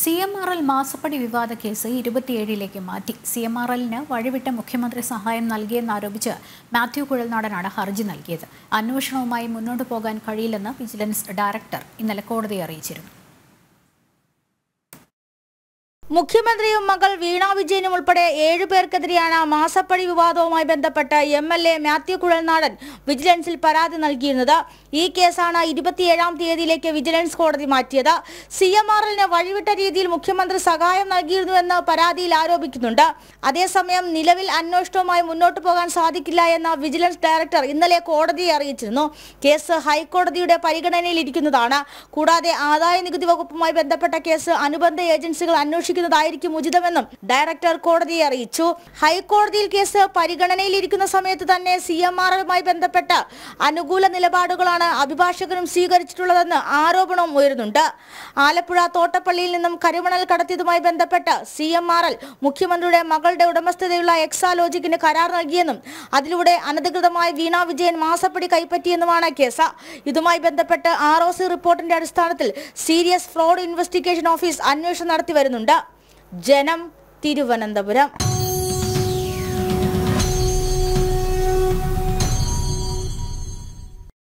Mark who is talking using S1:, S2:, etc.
S1: C M R L മാസപ്പടി വിവാദ case ഇരുപത്തിയേഴിലേക്ക് മാറ്റി സി എം ആർ എല്ലിന് വഴിവിട്ട മുഖ്യമന്ത്രി സഹായം നൽകിയെന്നാരോപിച്ച് മാത്യു കുഴൽനാടനാണ് ഹർജി നൽകിയത് അന്വേഷണവുമായി മുന്നോട്ടു പോകാൻ കഴിയില്ലെന്ന് വിജിലൻസ് ഡയറക്ടർ ഇന്നലെ കോടതിയെ അറിയിച്ചിരുന്നു
S2: മുഖ്യമന്ത്രിയും മകൾ വീണ വിജയനും ഉൾപ്പെടെ ഏഴു പേർക്കെതിരെയാണ് മാസപ്പടി വിവാദവുമായി ബന്ധപ്പെട്ട് M L A Mathew Kuzhalnadan വിജിലൻസിൽ പരാതി നൽകിയിരുന്നത് ഈ കേസാണ് ഇരുപത്തിയേഴാം തീയതിയിലേക്ക് വിജിലൻസ് കോടതി മാറ്റിയത് സി എം ആർ എല്ലിന് വഴിവിട്ട രീതിയിൽ മുഖ്യമന്ത്രി സഹായം നൽകിയിരുന്നുവെന്ന് പരാതിയിൽ ആരോപിക്കുന്നുണ്ട് അതേസമയം നിലവിൽ അന്വേഷണവുമായി മുന്നോട്ടു പോകാൻ സാധിക്കില്ല എന്ന വിജിലൻസ് ഡയറക്ടർ ഇന്നലെ കോടതിയെ അറിയിച്ചിരുന്നു കേസ് ഹൈക്കോടതിയുടെ പരിഗണനയിലിരിക്കുന്നതാണ് കൂടാതെ ആദായ നികുതി വകുപ്പുമായി ബന്ധപ്പെട്ട കേസ് അനുബന്ധ ഏജൻസികൾ അന്വേഷിക്കും സ്വീകരിക്കുന്നതായിരിക്കും ഉചിതമെന്നും ഡയറക്ടർ കോടതിയെ അറിയിച്ചു ഹൈക്കോടതിയിൽ കേസ് പരിഗണനയിലിരിക്കുന്ന സമയത്ത് തന്നെ സി ബന്ധപ്പെട്ട അനുകൂല നിലപാടുകളാണ് അഭിഭാഷകരും സ്വീകരിച്ചിട്ടുള്ളതെന്ന് ആരോപണവും ഉയരുന്നുണ്ട് ആലപ്പുഴ തോട്ടപ്പള്ളിയിൽ നിന്നും കരിമണൽ കടത്തിയതുമായി ബന്ധപ്പെട്ട് സി മുഖ്യമന്ത്രിയുടെ മകളുടെ ഉടമസ്ഥതയുള്ള എക്സാലോജിക്കിന് കരാർ നൽകിയെന്നും അതിലൂടെ അനധികൃതമായി വീണ വിജയൻ മാസപ്പടി കൈപ്പറ്റിയെന്നുമാണ് കേസ് ഇതുമായി ബന്ധപ്പെട്ട് ആർ റിപ്പോർട്ടിന്റെ അടിസ്ഥാനത്തിൽ സീരിയസ് ഫ്രോഡ് ഇൻവെസ്റ്റിഗേഷൻ ഓഫീസ് അന്വേഷണം നടത്തി വരുന്നുണ്ട് ജനം തിരുവനന്തപുരം